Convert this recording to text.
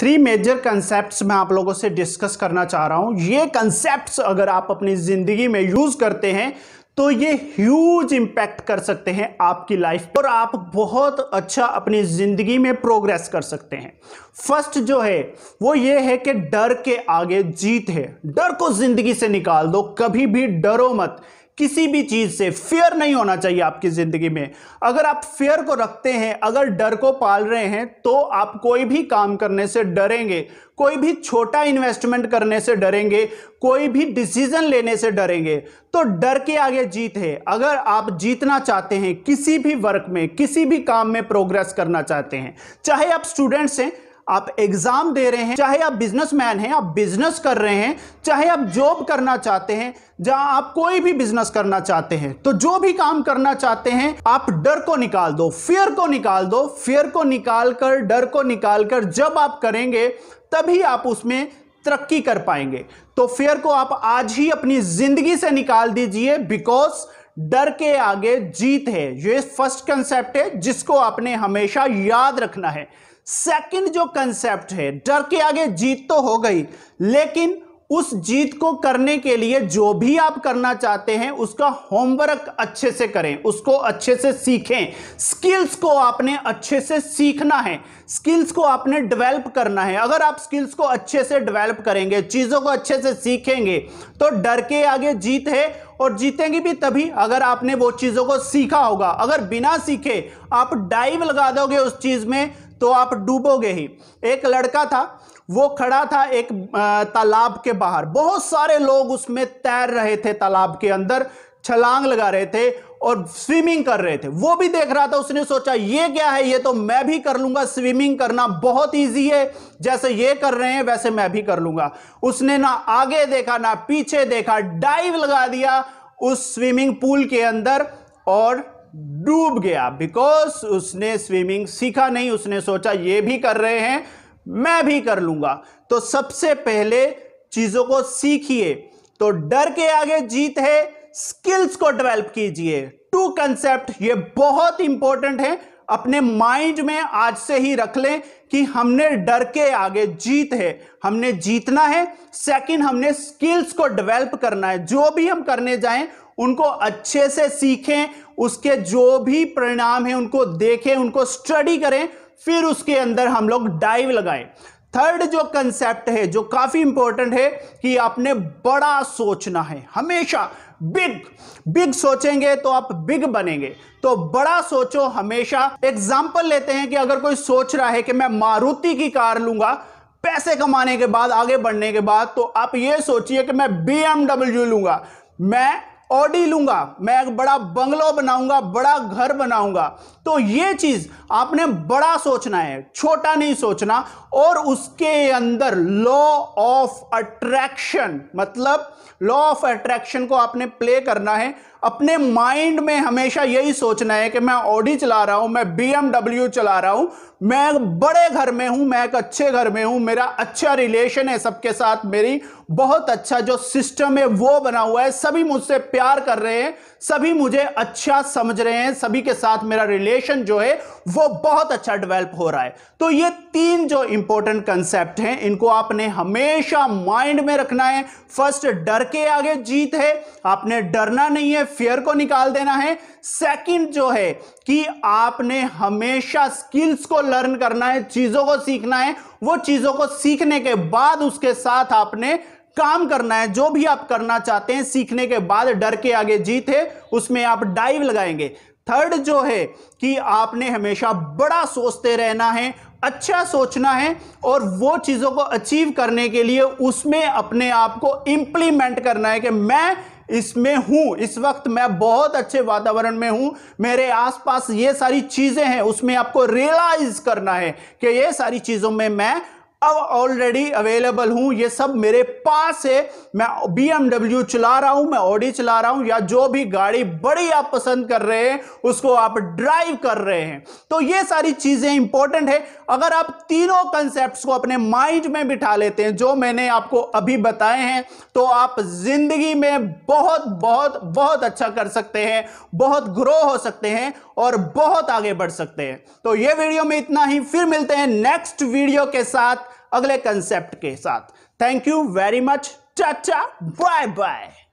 three major concept मैं आप लोगों से डिस्कस करना चाह रहा हूं ये कंसेप्ट अगर आप अपनी ज़िंदगी में यूज़ करते हैं तो ये ह्यूज इंपैक्ट कर सकते हैं आपकी लाइफ पर और आप बहुत अच्छा अपनी ज़िंदगी में प्रोग्रेस कर सकते हैं फर्स्ट जो है वो ये है कि डर के आगे जीत है डर को ज़िंदगी से निकाल दो कभी भी डरो मत किसी भी चीज़ से फेयर नहीं होना चाहिए आपकी ज़िंदगी में अगर आप फेयर को रखते हैं अगर डर को पाल रहे हैं तो आप कोई भी काम करने से डरेंगे कोई भी छोटा इन्वेस्टमेंट करने से डरेंगे कोई भी डिसीजन लेने से डरेंगे तो डर के आगे जीत है अगर आप जीतना चाहते हैं किसी भी वर्क में किसी भी काम में प्रोग्रेस करना चाहते हैं चाहे आप स्टूडेंट्स हैं आप एग्जाम दे रहे हैं चाहे आप बिजनेसमैन हैं आप बिजनेस कर रहे हैं चाहे आप जॉब करना चाहते हैं जहां आप कोई भी बिजनेस करना चाहते हैं तो जो भी काम करना चाहते हैं आप डर को निकाल दो फियर को निकाल दो फियर को निकाल कर डर को निकाल कर जब आप करेंगे तभी आप उसमें तरक्की कर पाएंगे तो फियर को आप आज ही अपनी जिंदगी से निकाल दीजिए बिकॉज डर के आगे जीत है ये फर्स्ट कंसेप्ट है जिसको आपने हमेशा याद रखना है सेकंड जो कंसेप्ट है डर के आगे जीत तो हो गई लेकिन उस जीत को करने के लिए जो भी आप करना चाहते हैं उसका होमवर्क अच्छे से करें उसको अच्छे से सीखें स्किल्स को आपने अच्छे से सीखना है स्किल्स को आपने डेवलप करना है अगर आप स्किल्स को अच्छे से डेवलप करेंगे चीज़ों को अच्छे से सीखेंगे तो डर के आगे जीत है और जीतेंगे भी तभी अगर आपने वो चीज़ों को सीखा होगा अगर बिना सीखे आप डाइव लगा दोगे उस चीज़ में तो आप डूबोगे ही एक लड़का था वो खड़ा था एक तालाब के बाहर बहुत सारे लोग उसमें तैर रहे थे तालाब के अंदर छलांग लगा रहे थे और स्विमिंग कर रहे थे वो भी देख रहा था उसने सोचा ये क्या है ये तो मैं भी कर लूंगा स्विमिंग करना बहुत इजी है जैसे ये कर रहे हैं वैसे मैं भी कर लूंगा उसने ना आगे देखा ना पीछे देखा डाइव लगा दिया उस स्विमिंग पूल के अंदर और डूब गया बिकॉज उसने स्विमिंग सीखा नहीं उसने सोचा ये भी कर रहे हैं मैं भी कर लूंगा तो सबसे पहले चीजों को सीखिए तो डर के आगे जीत है स्किल्स को डेवलप कीजिए टू कंसेप्ट ये बहुत इंपॉर्टेंट है अपने माइंड में आज से ही रख लें कि हमने डर के आगे जीत है हमने जीतना है सेकंड हमने स्किल्स को डेवलप करना है जो भी हम करने जाएं उनको अच्छे से सीखें उसके जो भी परिणाम है उनको देखें उनको स्टडी करें फिर उसके अंदर हम लोग डाइव लगाएं थर्ड जो कंसेप्ट है जो काफी इंपॉर्टेंट है कि आपने बड़ा सोचना है हमेशा बिग बिग सोचेंगे तो आप बिग बनेंगे तो बड़ा सोचो हमेशा एग्जाम्पल लेते हैं कि अगर कोई सोच रहा है कि मैं मारुति की कार लूंगा पैसे कमाने के बाद आगे बढ़ने के बाद तो आप ये सोचिए कि मैं बी लूंगा मैं ऑडी लूंगा मैं एक बड़ा बंगलो बनाऊंगा बड़ा घर बनाऊंगा तो ये चीज आपने बड़ा सोचना है छोटा नहीं सोचना और उसके अंदर लॉ ऑफ अट्रैक्शन मतलब लॉ ऑफ अट्रैक्शन को आपने प्ले करना है अपने माइंड में हमेशा यही सोचना है कि मैं ऑडी चला रहा हूं मैं बीएमडब्ल्यू चला रहा हूं मैं बड़े घर में हूं मैं एक अच्छे घर में हूं मेरा अच्छा रिलेशन है सबके साथ मेरी बहुत अच्छा जो सिस्टम है वो बना हुआ है सभी मुझसे प्यार कर रहे हैं सभी मुझे अच्छा समझ रहे हैं सभी के साथ मेरा रिलेशन जो है वो बहुत अच्छा डेवलप हो रहा है तो ये तीन जो इंपॉर्टेंट कंसेप्ट हैं इनको आपने हमेशा माइंड में रखना है फर्स्ट डर के आगे जीत है आपने डरना नहीं है फेयर को निकाल देना है सेकंड जो है कि आपने हमेशा स्किल्स को लर्न करना है चीजों को सीखना है वो चीजों को सीखने के बाद उसके साथ आपने काम करना है जो भी आप करना चाहते हैं सीखने के बाद डर के आगे जीत है उसमें आप डाइव लगाएंगे थर्ड जो है कि आपने हमेशा बड़ा सोचते रहना है अच्छा सोचना है और वो चीज़ों को अचीव करने के लिए उसमें अपने आप को इंप्लीमेंट करना है कि मैं इसमें हूं इस वक्त मैं बहुत अच्छे वातावरण में हूं मेरे आसपास ये सारी चीज़ें हैं उसमें आपको रियलाइज करना है कि ये सारी चीज़ों में मैं अब ऑलरेडी अवेलेबल हूं ये सब मेरे पास है मैं बीएमडब्ल्यू चला रहा हूं मैं ऑडी चला रहा हूं या जो भी गाड़ी बड़ी आप पसंद कर रहे हैं उसको आप ड्राइव कर रहे हैं तो ये सारी चीजें इंपॉर्टेंट है अगर आप तीनों कंसेप्ट को अपने माइंड में बिठा लेते हैं जो मैंने आपको अभी बताए हैं तो आप जिंदगी में बहुत बहुत बहुत अच्छा कर सकते हैं बहुत ग्रो हो सकते हैं और बहुत आगे बढ़ सकते हैं तो ये वीडियो में इतना ही फिर मिलते हैं नेक्स्ट वीडियो के साथ अगले कंसेप्ट के साथ थैंक यू वेरी मच चाचा बाय बाय